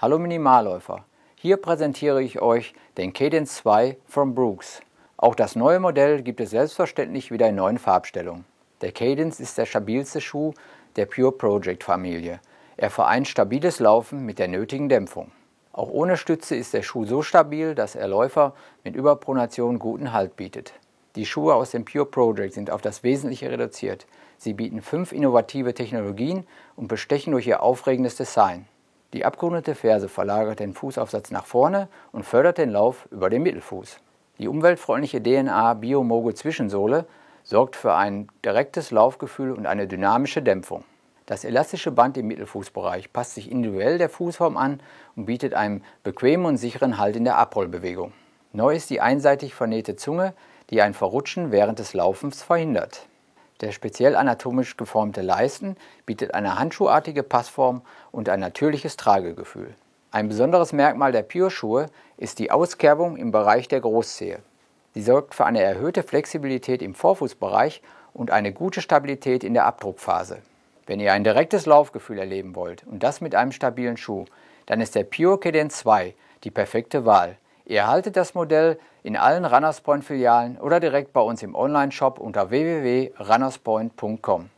Hallo Minimalläufer, hier präsentiere ich euch den Cadence 2 von Brooks. Auch das neue Modell gibt es selbstverständlich wieder in neuen Farbstellungen. Der Cadence ist der stabilste Schuh der Pure Project Familie. Er vereint stabiles Laufen mit der nötigen Dämpfung. Auch ohne Stütze ist der Schuh so stabil, dass er Läufer mit Überpronation guten Halt bietet. Die Schuhe aus dem Pure Project sind auf das Wesentliche reduziert. Sie bieten fünf innovative Technologien und bestechen durch ihr aufregendes Design. Die abgerundete Ferse verlagert den Fußaufsatz nach vorne und fördert den Lauf über den Mittelfuß. Die umweltfreundliche DNA Biomogo Zwischensohle sorgt für ein direktes Laufgefühl und eine dynamische Dämpfung. Das elastische Band im Mittelfußbereich passt sich individuell der Fußform an und bietet einen bequemen und sicheren Halt in der Abrollbewegung. Neu ist die einseitig vernähte Zunge, die ein Verrutschen während des Laufens verhindert der speziell anatomisch geformte Leisten bietet eine handschuhartige Passform und ein natürliches Tragegefühl. Ein besonderes Merkmal der Pure-Schuhe ist die Auskerbung im Bereich der Großzehe. Sie sorgt für eine erhöhte Flexibilität im Vorfußbereich und eine gute Stabilität in der Abdruckphase. Wenn ihr ein direktes Laufgefühl erleben wollt und das mit einem stabilen Schuh, dann ist der Pure Cadence 2 die perfekte Wahl. Ihr erhaltet das Modell in allen Runners Point Filialen oder direkt bei uns im Online-Shop unter www.runnerspoint.com.